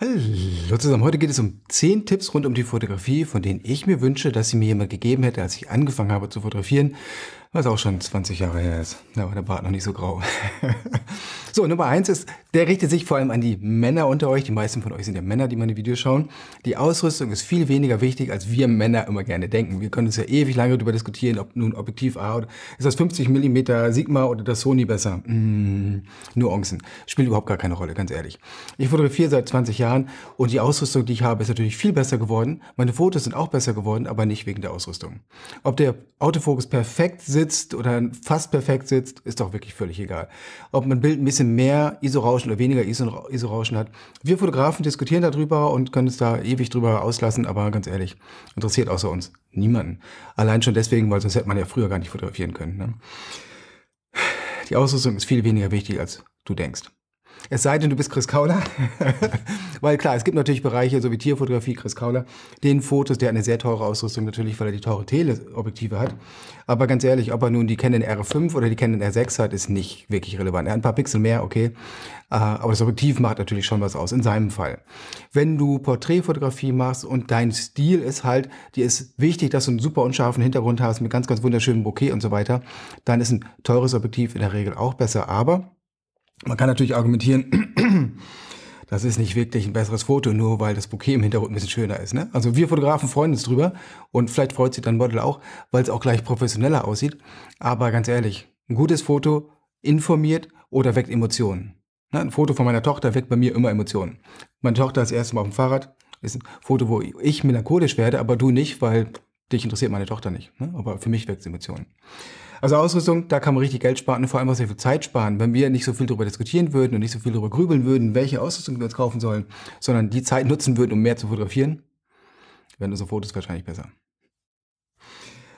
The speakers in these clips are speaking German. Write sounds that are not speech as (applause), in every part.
Hallo zusammen, heute geht es um 10 Tipps rund um die Fotografie, von denen ich mir wünsche, dass sie mir jemand gegeben hätte, als ich angefangen habe zu fotografieren was auch schon 20 Jahre her ist. Da war der Bart noch nicht so grau. (laughs) so, Nummer eins ist, der richtet sich vor allem an die Männer unter euch. Die meisten von euch sind ja Männer, die meine Videos schauen. Die Ausrüstung ist viel weniger wichtig, als wir Männer immer gerne denken. Wir können uns ja ewig lange darüber diskutieren, ob nun Objektiv A oder ist das 50 mm Sigma oder das Sony besser. Mmh, nur Onsen. Spielt überhaupt gar keine Rolle, ganz ehrlich. Ich fotografiere seit 20 Jahren und die Ausrüstung, die ich habe, ist natürlich viel besser geworden. Meine Fotos sind auch besser geworden, aber nicht wegen der Ausrüstung. Ob der Autofokus perfekt ist, sitzt oder fast perfekt sitzt, ist doch wirklich völlig egal. Ob man ein Bild ein bisschen mehr ISO-Rauschen oder weniger ISO-Rauschen hat. Wir Fotografen diskutieren darüber und können es da ewig drüber auslassen, aber ganz ehrlich, interessiert außer uns niemanden. Allein schon deswegen, weil sonst hätte man ja früher gar nicht fotografieren können. Ne? Die Ausrüstung ist viel weniger wichtig, als du denkst. Es sei denn, du bist Chris Kauler. (laughs) weil klar, es gibt natürlich Bereiche, so wie Tierfotografie, Chris Kauler, den Fotos, der eine sehr teure Ausrüstung natürlich, weil er die teure Teleobjektive hat. Aber ganz ehrlich, ob er nun die Canon R5 oder die Canon R6 hat, ist nicht wirklich relevant. Er hat ein paar Pixel mehr, okay. Äh, aber das Objektiv macht natürlich schon was aus, in seinem Fall. Wenn du Porträtfotografie machst und dein Stil ist halt, dir ist wichtig, dass du einen super unscharfen Hintergrund hast mit ganz, ganz wunderschönen Bouquet und so weiter, dann ist ein teures Objektiv in der Regel auch besser. Aber man kann natürlich argumentieren, (clears throat) das ist nicht wirklich ein besseres Foto, nur weil das Bouquet im Hintergrund ein bisschen schöner ist. Ne? Also wir Fotografen freuen uns drüber und vielleicht freut sich dann Model auch, weil es auch gleich professioneller aussieht. Aber ganz ehrlich, ein gutes Foto informiert oder weckt Emotionen. Ne? Ein Foto von meiner Tochter weckt bei mir immer Emotionen. Meine Tochter ist das erste Mal auf dem Fahrrad, ist ein Foto, wo ich melancholisch werde, aber du nicht, weil dich interessiert meine Tochter nicht. Ne? Aber für mich weckt es Emotionen. Also Ausrüstung, da kann man richtig Geld sparen und vor allem auch sehr viel Zeit sparen. Wenn wir nicht so viel darüber diskutieren würden und nicht so viel darüber grübeln würden, welche Ausrüstung wir uns kaufen sollen, sondern die Zeit nutzen würden, um mehr zu fotografieren, wären unsere Fotos wahrscheinlich besser.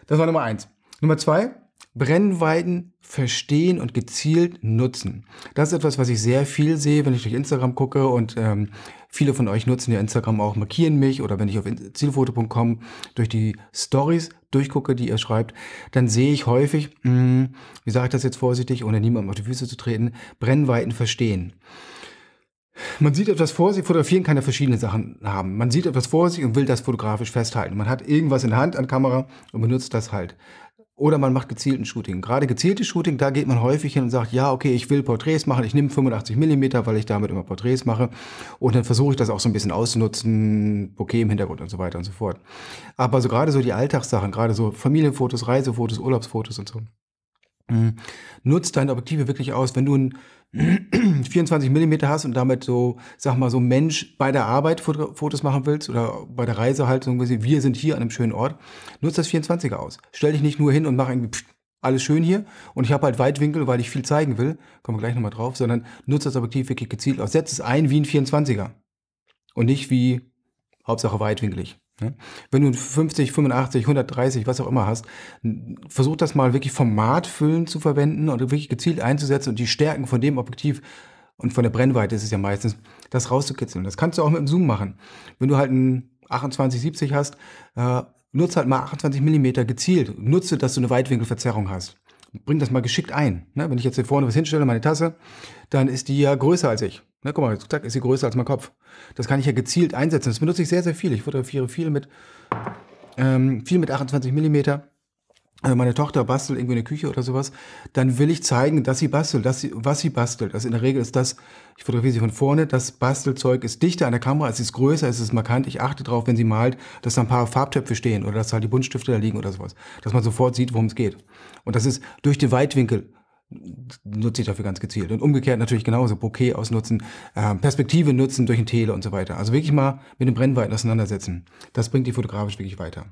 Das war Nummer eins. Nummer zwei, Brennweiten verstehen und gezielt nutzen. Das ist etwas, was ich sehr viel sehe, wenn ich durch Instagram gucke und ähm, viele von euch nutzen ja Instagram auch, markieren mich oder wenn ich auf zielfoto.com durch die Stories durchgucke, die ihr schreibt, dann sehe ich häufig, mh, hm, wie sage ich das jetzt vorsichtig, ohne niemandem auf die Füße zu treten, Brennweiten verstehen. Man sieht etwas vor sich, fotografieren kann ja verschiedene Sachen haben. Man sieht etwas vor sich und will das fotografisch festhalten. Man hat irgendwas in der Hand an Kamera und benutzt das halt. Oder man macht gezielten Shooting. Gerade gezielte Shooting, da geht man häufig hin und sagt, ja, okay, ich will Porträts machen, ich nehme 85 Millimeter, weil ich damit immer Porträts mache. Und dann versuche ich das auch so ein bisschen auszunutzen, Bokeh im Hintergrund und so weiter und so fort. Aber so gerade so die Alltagssachen, gerade so Familienfotos, Reisefotos, Urlaubsfotos und so, Mhm. nutzt deine Objektive wirklich aus. Wenn du ein 24 mm hast und damit so, sag mal, so Mensch bei der Arbeit Fotos machen willst oder bei der Reise halt so wir sind hier an einem schönen Ort, nutzt das 24er aus. Stell dich nicht nur hin und mach irgendwie pff, alles schön hier und ich habe halt Weitwinkel, weil ich viel zeigen will, kommen wir gleich nochmal drauf, sondern nutzt das Objektiv wirklich gezielt aus. Setzt es ein wie ein 24er und nicht wie Hauptsache weitwinklig. Ne? Wenn du 50, 85, 130, was auch immer hast, versuch das mal wirklich formatfüllend zu verwenden und wirklich gezielt einzusetzen und die Stärken von dem Objektiv und von der Brennweite ist es ja meistens, das rauszukitzeln. Das kannst du auch mit dem Zoom machen. Wenn du halt ein 28-70 hast, äh, nutze halt mal 28 mm gezielt. Nutze, dass du eine Weitwinkelverzerrung hast. Bring das mal geschickt ein. Ne? Wenn ich jetzt hier vorne was hinstelle, meine Tasse, dann ist die ja größer als ich. Na, ne, guck mal, zack, ist sie größer als mein Kopf. Das kann ich ja gezielt einsetzen. Das benutze ich sehr, sehr viel. Ich fotografiere viel mit, ähm, viel mit 28 mm. Äh, meine Tochter bastelt irgendwie eine Küche oder sowas, dann will ich zeigen, dass sie bastelt, dass sie, was sie bastelt. Also in der Regel ist das, ich fotografiere sie von vorne, das Bastelzeug ist dichter an der Kamera, es ist größer, es ist markant. Ich achte darauf, wenn sie malt, dass da ein paar Farbtöpfe stehen oder dass halt die Buntstifte da liegen oder sowas. Dass man sofort sieht, worum es geht. Und das ist durch den Weitwinkel nutze ich dafür ganz gezielt. Und umgekehrt natürlich genauso, Bokeh ausnutzen, ähm, Perspektive nutzen durch einen Tele und so weiter. Also wirklich mal mit den Brennweiten auseinandersetzen. Das bringt die fotografisch wirklich weiter.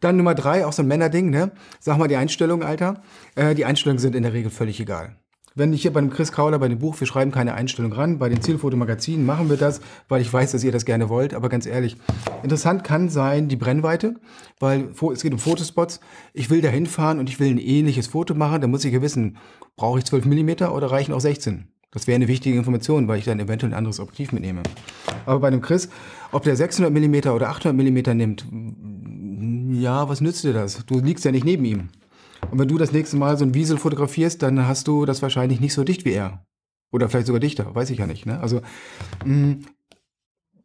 Dann Nummer drei, auch so ein Männerding, ne? Sag mal die Einstellungen, Alter. Äh, die Einstellungen sind in der Regel völlig egal. Wenn ich hier bei dem Chris Kauler, bei dem Buch, wir schreiben keine Einstellung ran, bei den Zielfotomagazinen machen wir das, weil ich weiß, dass ihr das gerne wollt, aber ganz ehrlich, interessant kann sein die Brennweite, weil es geht um Fotospots. Ich will da hinfahren und ich will ein ähnliches Foto machen, dann muss ich ja wissen, brauche ich 12 mm oder reichen auch 16? Das wäre eine wichtige Information, weil ich dann eventuell ein anderes Objektiv mitnehme. Aber bei dem Chris, ob der 600 mm oder 800 mm nimmt, ja, was nützt dir das? Du liegst ja nicht neben ihm. Und wenn du das nächste Mal so ein Wiesel fotografierst, dann hast du das wahrscheinlich nicht so dicht wie er. Oder vielleicht sogar dichter, weiß ich ja nicht. Ne? Also mh, mm,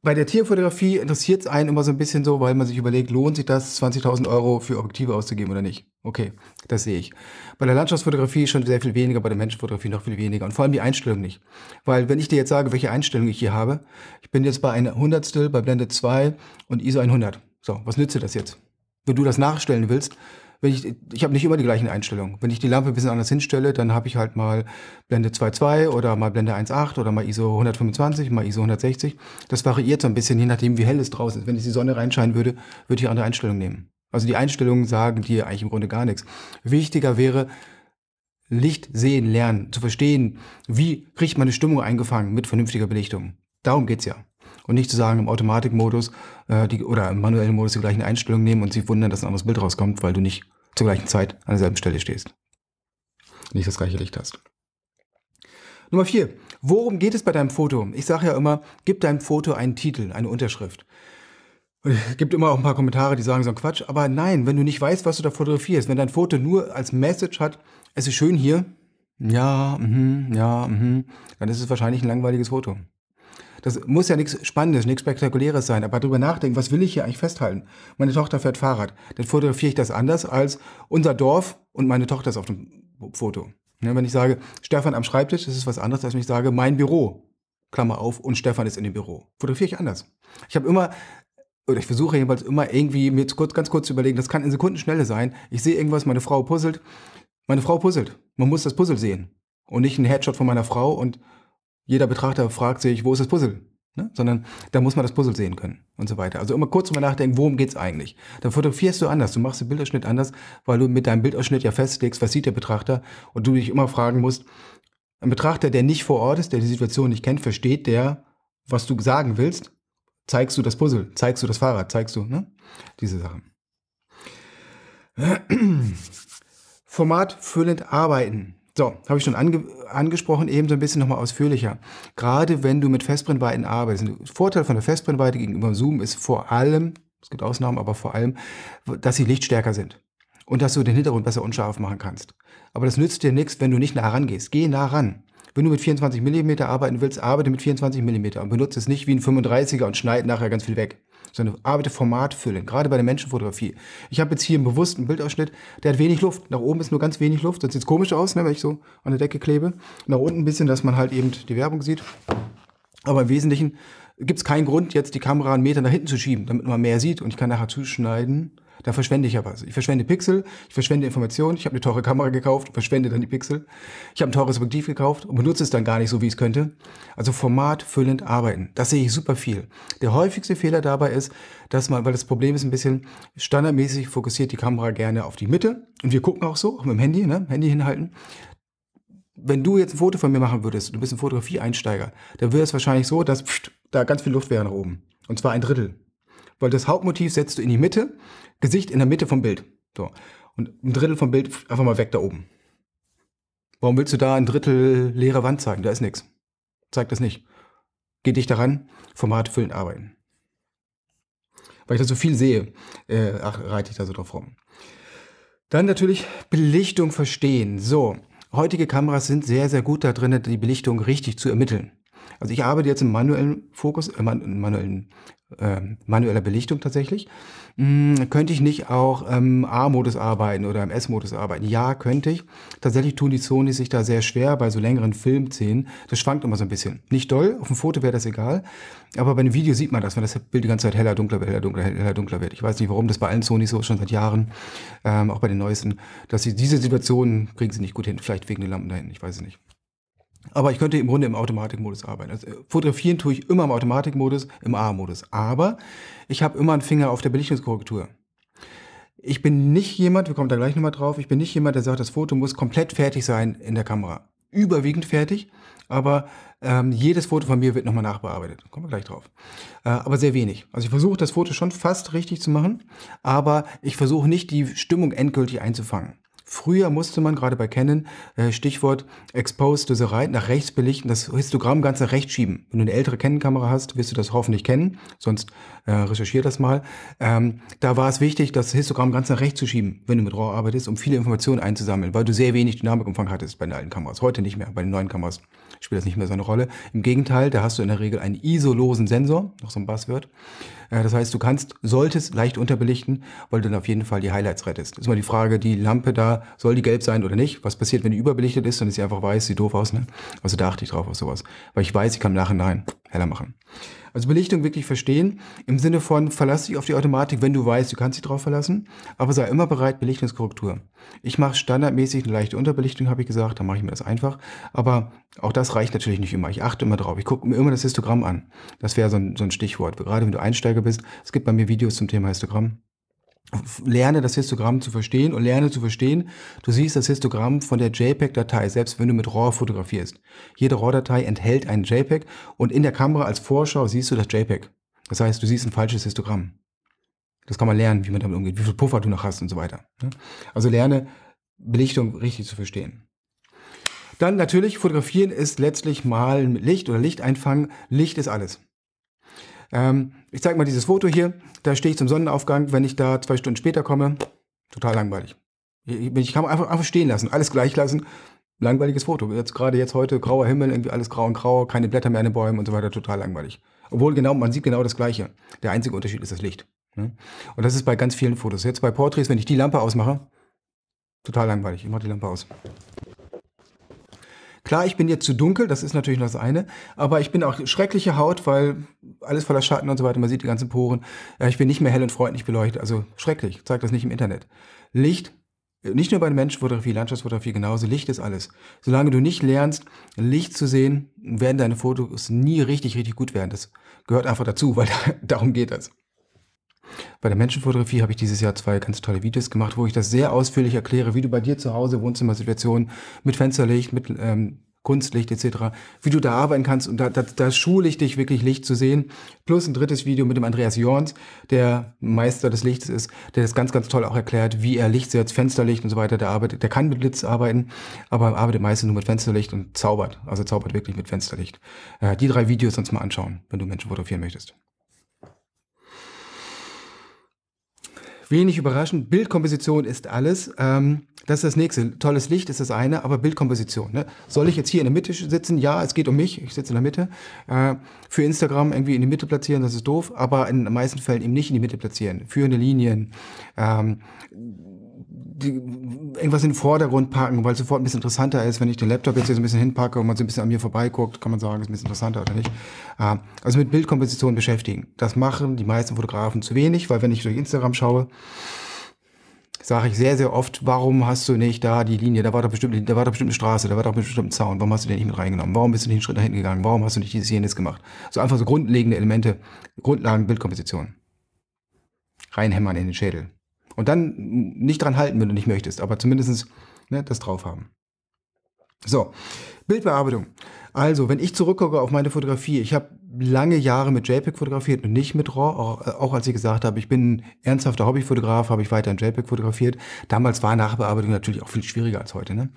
bei der Tierfotografie interessiert es einen immer so ein bisschen so, weil man sich überlegt, lohnt sich das, 20.000 Euro für Objektive auszugeben oder nicht? Okay, das sehe ich. Bei der Landschaftsfotografie schon sehr viel weniger, bei der Menschenfotografie noch viel weniger und vor allem die Einstellung nicht. Weil wenn ich dir jetzt sage, welche Einstellung ich hier habe, ich bin jetzt bei einer Hundertstel, bei Blende 2 und ISO 100. So, was nützt dir das jetzt? Wenn du das nachstellen willst, wenn ich, ich habe nicht immer die gleichen Einstellungen. Wenn ich die Lampe ein bisschen anders hinstelle, dann habe ich halt mal Blende 2.2 oder mal Blende 1.8 oder mal ISO 125, mal ISO 160. Das variiert so ein bisschen, je nachdem, wie hell es draußen ist. Wenn jetzt die Sonne reinscheinen würde, würde ich andere Einstellungen nehmen. Also die Einstellungen sagen dir eigentlich im Grunde gar nichts. Wichtiger wäre, Licht sehen lernen, zu verstehen, wie kriegt man eine Stimmung eingefangen mit vernünftiger Belichtung. Darum geht es ja. Und nicht zu sagen, im Automatikmodus äh, oder im manuellen Modus die gleichen Einstellungen nehmen und sich wundern, dass ein anderes Bild rauskommt, weil du nicht zur gleichen Zeit an derselben Stelle stehst. Nicht das gleiche Licht hast. Nummer vier. Worum geht es bei deinem Foto? Ich sage ja immer, gib deinem Foto einen Titel, eine Unterschrift. Es gibt immer auch ein paar Kommentare, die sagen so ein Quatsch. Aber nein, wenn du nicht weißt, was du da fotografierst, wenn dein Foto nur als Message hat, es ist schön hier, ja, mhm, ja, mhm, dann ist es wahrscheinlich ein langweiliges Foto. Das muss ja nichts Spannendes, nichts Spektakuläres sein, aber darüber nachdenken, was will ich hier eigentlich festhalten? Meine Tochter fährt Fahrrad. Dann fotografiere ich das anders als unser Dorf und meine Tochter ist auf dem Foto. Ja, ne, wenn ich sage, Stefan am Schreibtisch, das ist was anderes, als wenn ich sage, mein Büro, Klammer auf, und Stefan ist in dem Büro. Fotografiere ich anders. Ich habe immer oder ich versuche jedenfalls immer irgendwie mir kurz, ganz kurz zu überlegen, das kann in Sekundenschnelle sein. Ich sehe irgendwas, meine Frau puzzelt. Meine Frau puzzelt. Man muss das Puzzle sehen. Und nicht ein Headshot von meiner Frau und jeder Betrachter fragt sich, wo ist das Puzzle? Ne? Sondern da muss man das Puzzle sehen können und so weiter. Also immer kurz drüber nachdenken, worum geht's eigentlich? Dann fotografierst du anders, du machst den Bildausschnitt anders, weil du mit deinem Bildausschnitt ja festlegst, was sieht der Betrachter und du dich immer fragen musst, ein Betrachter, der nicht vor Ort ist, der die Situation nicht kennt, versteht der, was du sagen willst? Zeigst du das Puzzle? Zeigst du das Fahrrad? Zeigst du, ne? Diese Sachen. (clears throat) Format füllend arbeiten. So, habe ich schon ange angesprochen, eben so ein bisschen nochmal ausführlicher. Gerade wenn du mit Festbrennweiten arbeitest, der Vorteil von der Festbrennweite gegenüber Zoom ist vor allem, es gibt Ausnahmen, aber vor allem, dass sie lichtstärker sind und dass du den Hintergrund besser unscharf machen kannst. Aber das nützt dir nichts, wenn du nicht nah rangehst. Geh nah ran. Wenn du mit 24 mm arbeiten willst, arbeite mit 24 mm und benutze es nicht wie ein 35er und schneide nachher ganz viel weg so eine Arbeit Format füllen, gerade bei der Menschenfotografie. Ich habe jetzt hier einen bewussten Bildausschnitt, der hat wenig Luft. Nach oben ist nur ganz wenig Luft, sonst sieht es komisch aus, ne, wenn ich so an der Decke klebe. Nach unten ein bisschen, dass man halt eben die Werbung sieht. Aber im Wesentlichen gibt es keinen Grund, jetzt die Kamera einen Meter nach hinten zu schieben, damit man mehr sieht und ich kann nachher zuschneiden da verschwende ich aber. was. Also, ich verschwende Pixel, ich verschwende Informationen, ich habe eine teure Kamera gekauft, verschwende dann die Pixel. Ich habe ein teures Objektiv gekauft und benutze es dann gar nicht so, wie ich es könnte. Also formatfüllend arbeiten. Das sehe ich super viel. Der häufigste Fehler dabei ist, dass man, weil das Problem ist ein bisschen, standardmäßig fokussiert die Kamera gerne auf die Mitte. Und wir gucken auch so, auch mit dem Handy, ne? Handy hinhalten wenn du jetzt ein Foto von mir machen würdest, du bist ein Fotografie-Einsteiger, dann wäre es wahrscheinlich so, dass pst, da ganz viel Luft wäre nach oben. Und zwar ein Drittel weil das Hauptmotiv setzt du in die Mitte, Gesicht in der Mitte vom Bild. So. Und ein Drittel vom Bild einfach mal weg da oben. Warum willst du da ein Drittel leere Wand zeigen? Da ist nichts. Zeig das nicht. Geh dich daran, Format füllend arbeiten. Weil ich da so viel sehe, äh, reite ich da so drauf rum. Dann natürlich Belichtung verstehen. So, heutige Kameras sind sehr, sehr gut da drin, die Belichtung richtig zu ermitteln. Also ich arbeite jetzt im manuellen Fokus, äh, manuellen, äh, manueller Belichtung tatsächlich. Hm, könnte ich nicht auch im ähm, A-Modus arbeiten oder im S-Modus arbeiten? Ja, könnte ich. Tatsächlich tun die Sony sich da sehr schwer bei so längeren Filmszenen. Das schwankt immer so ein bisschen. Nicht doll, auf dem Foto wäre das egal. Aber bei einem Video sieht man das, wenn das Bild die ganze Zeit heller, dunkler, heller, dunkler, heller, dunkler wird. Ich weiß nicht, warum das bei allen Sony so ist, schon seit Jahren, ähm, auch bei den neuesten, dass sie diese Situationen kriegen sie nicht gut hin. Vielleicht wegen den Lampen dahin, ich weiß es nicht. Aber ich könnte im Grunde im Automatikmodus arbeiten. Also, äh, fotografieren tue ich immer im Automatikmodus, im A-Modus. Aber ich habe immer einen Finger auf der Belichtungskorrektur. Ich bin nicht jemand, wir kommen da gleich nochmal drauf, ich bin nicht jemand, der sagt, das Foto muss komplett fertig sein in der Kamera. Überwiegend fertig, aber ähm, jedes Foto von mir wird nochmal nachbearbeitet. Kommen wir gleich drauf. Äh, aber sehr wenig. Also ich versuche das Foto schon fast richtig zu machen, aber ich versuche nicht die Stimmung endgültig einzufangen. Früher musste man gerade bei Canon, äh, Stichwort Exposed Right, nach rechts belichten, das Histogramm ganz nach rechts schieben. Wenn du eine ältere Canon-Kamera hast, wirst du das hoffentlich kennen, sonst äh, recherchier das mal. Ähm, da war es wichtig, das Histogramm ganz nach rechts zu schieben, wenn du mit RAW arbeitest, um viele Informationen einzusammeln, weil du sehr wenig Dynamikumfang hattest bei den alten Kameras. Heute nicht mehr, bei den neuen Kameras spielt das nicht mehr so eine Rolle. Im Gegenteil, da hast du in der Regel einen isolosen Sensor, noch so ein Buzzword, äh, das heißt, du kannst, solltest leicht unterbelichten, weil du dann auf jeden Fall die Highlights rettest. ist immer die Frage, die Lampe da, soll die gelb sein oder nicht? Was passiert, wenn die überbelichtet ist dann ist sie einfach weiß, sieht doof aus, ne? Also da achte ich drauf auf sowas. Weil ich weiß, ich kann im Nachhinein heller machen. Also Belichtung wirklich verstehen im Sinne von, verlass dich auf die Automatik, wenn du weißt, du kannst dich drauf verlassen, aber sei immer bereit, Belichtungskorrektur. Ich mache standardmäßig eine leichte Unterbelichtung, habe ich gesagt, dann mache ich mir das einfach, aber auch das reicht natürlich nicht immer. Ich achte immer drauf, ich gucke mir immer das Histogramm an. Das wäre so, so ein, Stichwort, gerade wenn du Einsteiger bist. Es gibt bei mir Videos zum Thema Histogramm lerne das Histogramm zu verstehen und lerne zu verstehen, du siehst das Histogramm von der JPEG-Datei, selbst wenn du mit RAW fotografierst. Jede RAW-Datei enthält einen JPEG und in der Kamera als Vorschau siehst du das JPEG. Das heißt, du siehst ein falsches Histogramm. Das kann man lernen, wie man damit umgeht, wie viel Puffer du noch hast und so weiter. Ne? Also lerne Belichtung richtig zu verstehen. Dann natürlich, fotografieren ist letztlich malen mit Licht oder Licht einfangen. Licht ist alles. Ähm, ich zeige mal dieses Foto hier. Da stehe ich zum Sonnenaufgang. Wenn ich da zwei Stunden später komme, total langweilig. Ich, ich kann einfach, einfach stehen lassen, alles gleich lassen. Langweiliges Foto. Jetzt gerade jetzt heute grauer Himmel, irgendwie alles grau und grau, keine Blätter mehr an den Bäumen und so weiter, total langweilig. Obwohl genau, man sieht genau das Gleiche. Der einzige Unterschied ist das Licht. Ne? Und das ist bei ganz vielen Fotos. Jetzt bei Porträts, wenn ich die Lampe ausmache, total langweilig. Ich mache die Lampe aus. Klar, ich bin jetzt zu dunkel, das ist natürlich noch das eine, aber ich bin auch schreckliche Haut, weil alles voller Schatten und so weiter, man sieht die ganzen Poren. Ich bin nicht mehr hell und freundlich beleuchtet, also schrecklich, zeigt das nicht im Internet. Licht, nicht nur bei den Menschenfotografie, Landschaftsfotografie genauso, Licht ist alles. Solange du nicht lernst, Licht zu sehen, werden deine Fotos nie richtig, richtig gut werden. Das gehört einfach dazu, weil (laughs) darum geht das. Bei der Menschenfotografie habe ich dieses Jahr zwei ganz tolle Videos gemacht, wo ich das sehr ausführlich erkläre, wie du bei dir zu Hause, Wohnzimmersituationen mit Fensterlicht, mit ähm, Kunstlicht etc., wie du da arbeiten kannst. Und da, da, da schule ich dich wirklich, Licht zu sehen. Plus ein drittes Video mit dem Andreas Jorns, der Meister des Lichts ist, der das ganz, ganz toll auch erklärt, wie er Licht setzt, Fensterlicht und so weiter. Der, arbeitet, der kann mit Blitz arbeiten, aber arbeitet meistens nur mit Fensterlicht und zaubert. Also zaubert wirklich mit Fensterlicht. Äh, die drei Videos sonst mal anschauen, wenn du Menschen fotografieren möchtest. Wenig überraschend, Bildkomposition ist alles. Ähm, das ist das nächste. Tolles Licht ist das eine, aber Bildkomposition. Ne? Soll ich jetzt hier in der Mitte sitzen? Ja, es geht um mich. Ich sitze in der Mitte. Äh, für Instagram irgendwie in die Mitte platzieren, das ist doof, aber in den meisten Fällen eben nicht in die Mitte platzieren. Führende Linien. Ähm, die, irgendwas in den Vordergrund packen, weil es sofort ein bisschen interessanter ist. Wenn ich den Laptop jetzt hier so ein bisschen hinpacke und man so ein bisschen an mir vorbeiguckt, kann man sagen, ist ein bisschen interessanter oder nicht. Äh, also mit Bildkomposition beschäftigen. Das machen die meisten Fotografen zu wenig, weil wenn ich durch Instagram schaue, sage ich sehr, sehr oft, warum hast du nicht da die Linie, da war doch bestimmt, da war doch bestimmt eine Straße, da war doch bestimmt ein Zaun, warum hast du den nicht mit reingenommen, warum bist du nicht einen Schritt nach hinten gegangen, warum hast du nicht dieses jenes gemacht? So einfach so grundlegende Elemente, Grundlagen, Bildkomposition. Reinhämmern in den Schädel. Und dann nicht dran halten, wenn du nicht möchtest, aber zumindest ne, das drauf haben. So, Bildbearbeitung. Also, wenn ich zurückgucke auf meine Fotografie, ich habe lange Jahre mit JPEG fotografiert und nicht mit RAW, auch, äh, auch als ich gesagt habe, ich bin ein ernsthafter Hobbyfotograf, habe ich weiter in JPEG fotografiert. Damals war Nachbearbeitung natürlich auch viel schwieriger als heute. Ne?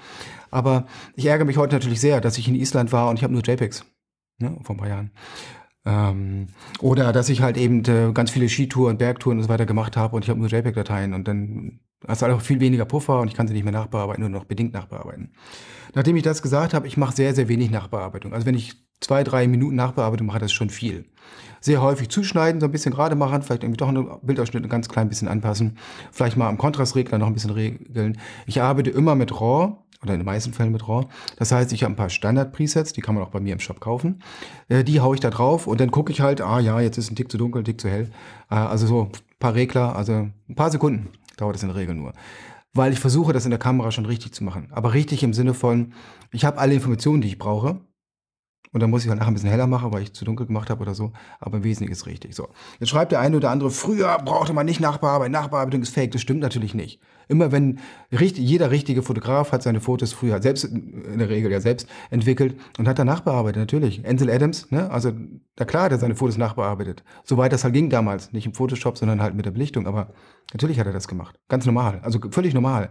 Aber ich ärgere mich heute natürlich sehr, dass ich in Island war und ich habe nur JPEGs ne, vor ein paar Jahren. Ähm, oder dass ich halt eben äh, ganz viele Skitouren, Bergtouren und so weiter gemacht habe und ich habe nur JPEG-Dateien und dann hast du halt auch viel weniger Puffer und ich kann sie nicht mehr nachbearbeiten, nur noch bedingt nachbearbeiten. Nachdem ich das gesagt habe, ich mache sehr, sehr wenig Nachbearbeitung. Also wenn ich zwei, drei Minuten Nachbearbeitung mache, das ist schon viel sehr häufig zuschneiden, so ein bisschen gerade machen, vielleicht irgendwie doch einen Bildausschnitt ein ganz klein bisschen anpassen, vielleicht mal am Kontrastregler noch ein bisschen regeln. Ich arbeite immer mit RAW oder in den meisten Fällen mit RAW. Das heißt, ich habe ein paar Standard-Presets, die kann man auch bei mir im Shop kaufen. Äh, die haue ich da drauf und dann gucke ich halt, ah ja, jetzt ist ein Tick zu dunkel, ein Tick zu hell. Äh, also so ein paar Regler, also ein paar Sekunden dauert das in der Regel nur weil ich versuche, das in der Kamera schon richtig zu machen. Aber richtig im Sinne von, ich habe alle Informationen, die ich brauche. Und dann muss ich halt nachher ein bisschen heller machen, weil ich zu dunkel gemacht habe oder so. Aber im Wesentlichen ist richtig. So. Jetzt schreibt der eine oder andere, früher brauchte man nicht Nachbearbeitung. Nachbearbeitung ist fake. Das stimmt natürlich nicht. Immer wenn jeder richtige Fotograf hat seine Fotos früher selbst, äh, in der Regel ja selbst entwickelt und hat dann nachbearbeitet, natürlich. Ansel Adams, ne? Also, na klar, hat er seine Fotos nachbearbeitet. Soweit das halt ging damals. Nicht im Photoshop, sondern halt mit der Belichtung. Aber natürlich hat er das gemacht. Ganz normal. Also, völlig normal.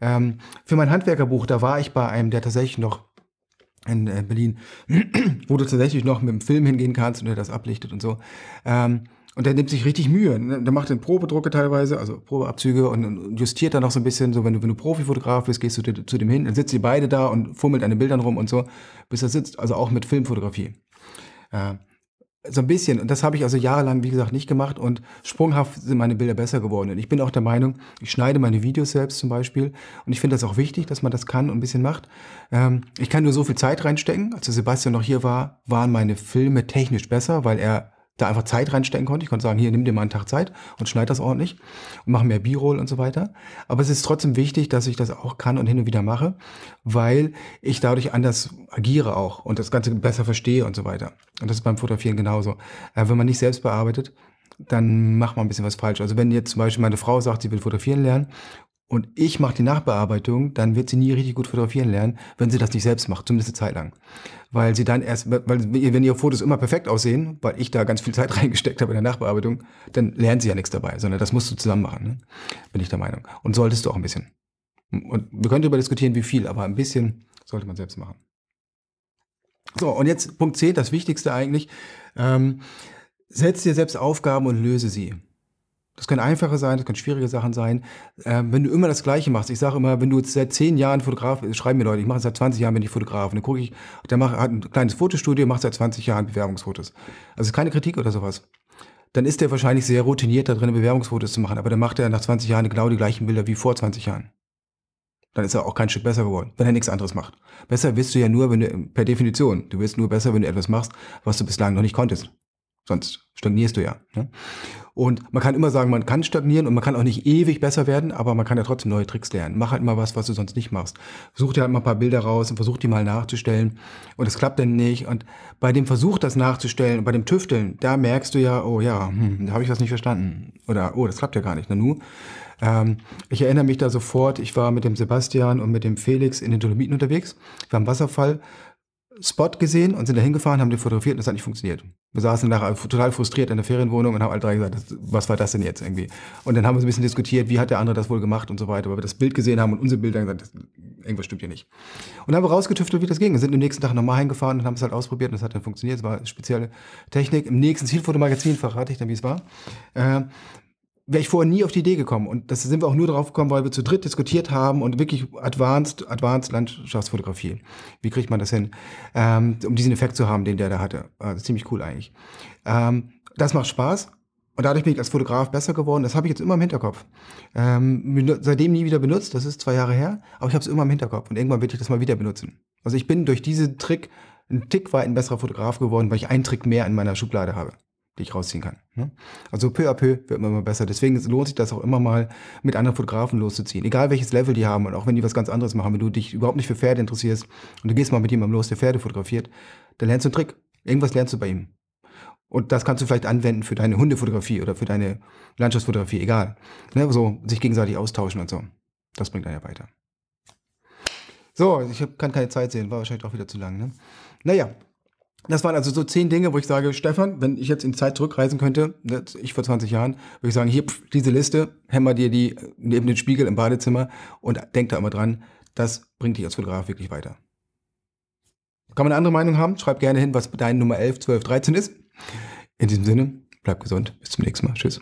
Ähm, für mein Handwerkerbuch, da war ich bei einem, der tatsächlich noch in äh, Berlin, wo du tatsächlich noch mit dem Film hingehen kannst und der das ablichtet und so. Ähm, und der nimmt sich richtig Mühe. Ne? Der macht den Probedrucke teilweise, also Probeabzüge und justiert dann noch so ein bisschen. So, wenn du, wenn du Profifotograf bist, gehst du zu, zu dem hin, dann sitzen die beide da und fummelt an den Bildern rum und so, bis er sitzt. Also auch mit Filmfotografie. Äh, so ein bisschen. Und das habe ich also jahrelang, wie gesagt, nicht gemacht. Und sprunghaft sind meine Bilder besser geworden. Und ich bin auch der Meinung, ich schneide meine Videos selbst zum Beispiel. Und ich finde das auch wichtig, dass man das kann und ein bisschen macht. Ähm, ich kann nur so viel Zeit reinstecken. Als Sebastian noch hier war, waren meine Filme technisch besser, weil er da einfach Zeit reinstecken konnte. Ich konnte sagen, hier, nimm dir mal einen Tag Zeit und schneid das ordentlich und mach mehr B-Roll und so weiter. Aber es ist trotzdem wichtig, dass ich das auch kann und hin und wieder mache, weil ich dadurch anders agiere auch und das Ganze besser verstehe und so weiter. Und das ist beim Fotografieren genauso. Äh, wenn man nicht selbst bearbeitet, dann macht man ein bisschen was falsch. Also wenn jetzt zum Beispiel meine Frau sagt, sie will fotografieren lernen und ich mache die Nachbearbeitung, dann wird sie nie richtig gut fotografieren lernen, wenn sie das nicht selbst macht, zumindest eine Zeit lang. Weil sie dann erst, weil wenn ihre Fotos immer perfekt aussehen, weil ich da ganz viel Zeit (laughs) reingesteckt habe in der Nachbearbeitung, dann lernt sie ja nichts dabei, sondern das musst du zusammen machen, ne? bin ich der Meinung. Und solltest du auch ein bisschen. Und wir können darüber diskutieren, wie viel, aber ein bisschen sollte man selbst machen. So, und jetzt Punkt C, das Wichtigste eigentlich. Ähm, setz dir selbst Aufgaben und löse sie. Das können einfache sein, das können schwierige Sachen sein. Ähm, wenn du immer das Gleiche machst, ich sage immer, wenn du jetzt seit zehn Jahren Fotograf, äh, schreiben mir Leute, ich mache seit 20 Jahren bin ich Fotograf, und dann gucke ich, der macht, hat ein kleines Fotostudio, macht seit 20 Jahren Bewerbungsfotos. Also keine Kritik oder sowas. Dann ist der wahrscheinlich sehr routiniert da drin, Bewerbungsfotos zu machen, aber dann macht er nach 20 Jahren genau die gleichen Bilder wie vor 20 Jahren. Dann ist er auch kein Stück besser geworden, wenn er nichts anderes macht. Besser wirst du ja nur, wenn du, per Definition, du wirst nur besser, wenn du etwas machst, was du bislang noch nicht konntest. Sonst stagnierst du ja. Ne? Und man kann immer sagen, man kann stagnieren und man kann auch nicht ewig besser werden, aber man kann ja trotzdem neue Tricks lernen. Mach halt mal was, was du sonst nicht machst. Such dir halt mal ein paar Bilder raus und versuch die mal nachzustellen. Und es klappt dann nicht. Und bei dem Versuch, das nachzustellen, bei dem Tüfteln, da merkst du ja, oh ja, hm, da habe ich was nicht verstanden. Oder, oh, das klappt ja gar nicht. Nanu. Ähm, ich erinnere mich da sofort, ich war mit dem Sebastian und mit dem Felix in den Dolomiten unterwegs. Wir haben Wasserfall. Spot gesehen und sind da hingefahren, haben den fotografiert und das hat nicht funktioniert. Wir saßen nachher total frustriert in der Ferienwohnung und haben alle drei gesagt, was war das denn jetzt irgendwie? Und dann haben wir so ein bisschen diskutiert, wie hat der andere das wohl gemacht und so weiter, weil wir das Bild gesehen haben und unsere Bilder gesagt, das, irgendwas stimmt hier nicht. Und dann haben wir rausgetüftelt, wie das ging. Wir sind am nächsten Tag nochmal hingefahren und haben es halt ausprobiert und es hat dann funktioniert. Es war spezielle Technik. Im nächsten Zielfotomagazin verrate ich dann, wie es war. Äh, wäre ich vorher nie auf die Idee gekommen. Und das sind wir auch nur drauf gekommen, weil wir zu dritt diskutiert haben und wirklich advanced, advanced Landschaftsfotografie. Wie kriegt man das hin, ähm, um diesen Effekt zu haben, den der da hatte? Also ziemlich cool eigentlich. Ähm, das macht Spaß. Und dadurch bin ich als Fotograf besser geworden. Das habe ich jetzt immer im Hinterkopf. Ähm, seitdem nie wieder benutzt. Das ist zwei Jahre her. Aber ich habe es immer im Hinterkopf. Und irgendwann werde ich das mal wieder benutzen. Also ich bin durch diesen Trick ein Tick weit ein besserer Fotograf geworden, weil ich einen Trick mehr in meiner Schublade habe die ich rausziehen kann. Ne? Also peu à peu wird man immer besser. Deswegen lohnt sich das auch immer mal, mit anderen Fotografen loszuziehen. Egal welches Level die haben und auch wenn die was ganz anderes machen, wenn du dich überhaupt nicht für Pferde interessierst und du gehst mal mit jemandem los, der Pferde fotografiert, dann lernst du einen Trick. Irgendwas lernst du bei ihm. Und das kannst du vielleicht anwenden für deine Hundefotografie oder für deine Landschaftsfotografie, egal. Ne? So sich gegenseitig austauschen und so. Das bringt einen ja weiter. So, ich kann keine Zeit sehen, war wahrscheinlich auch wieder zu lang. Ne? Naja, das waren also so zehn Dinge, wo ich sage, Stefan, wenn ich jetzt in Zeit zurückreisen könnte, ne, ich vor 20 Jahren, würde ich sagen, hier, pf, diese Liste, hämmer dir die äh, neben den Spiegel im Badezimmer und denk da immer dran, das bringt dich als Fotograf wirklich weiter. Kann man eine andere Meinung haben? Schreib gerne hin, was dein Nummer 11, 12, 13 ist. In diesem Sinne, bleib gesund, bis zum nächsten Mal. Tschüss.